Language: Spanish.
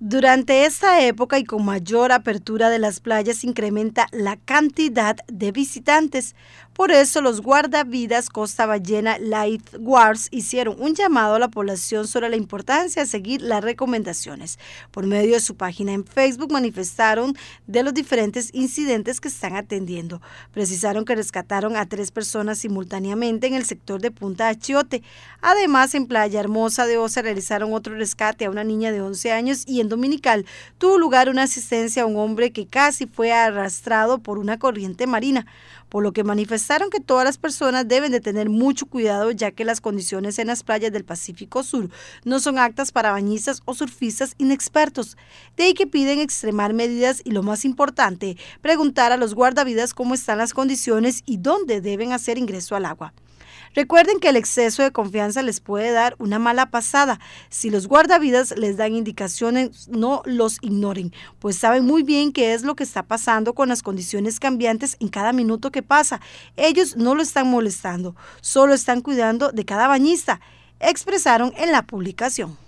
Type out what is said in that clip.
Durante esta época y con mayor apertura de las playas incrementa la cantidad de visitantes, por eso los guardavidas Costa Ballena Light Guards hicieron un llamado a la población sobre la importancia de seguir las recomendaciones. Por medio de su página en Facebook manifestaron de los diferentes incidentes que están atendiendo. Precisaron que rescataron a tres personas simultáneamente en el sector de Punta Achiote. Además, en Playa Hermosa de Osa realizaron otro rescate a una niña de 11 años y en Dominical tuvo lugar una asistencia a un hombre que casi fue arrastrado por una corriente marina, por lo que manifestaron Pensaron que todas las personas deben de tener mucho cuidado ya que las condiciones en las playas del Pacífico Sur no son aptas para bañistas o surfistas inexpertos, de ahí que piden extremar medidas y lo más importante, preguntar a los guardavidas cómo están las condiciones y dónde deben hacer ingreso al agua. Recuerden que el exceso de confianza les puede dar una mala pasada. Si los guardavidas les dan indicaciones, no los ignoren, pues saben muy bien qué es lo que está pasando con las condiciones cambiantes en cada minuto que pasa. Ellos no lo están molestando, solo están cuidando de cada bañista, expresaron en la publicación.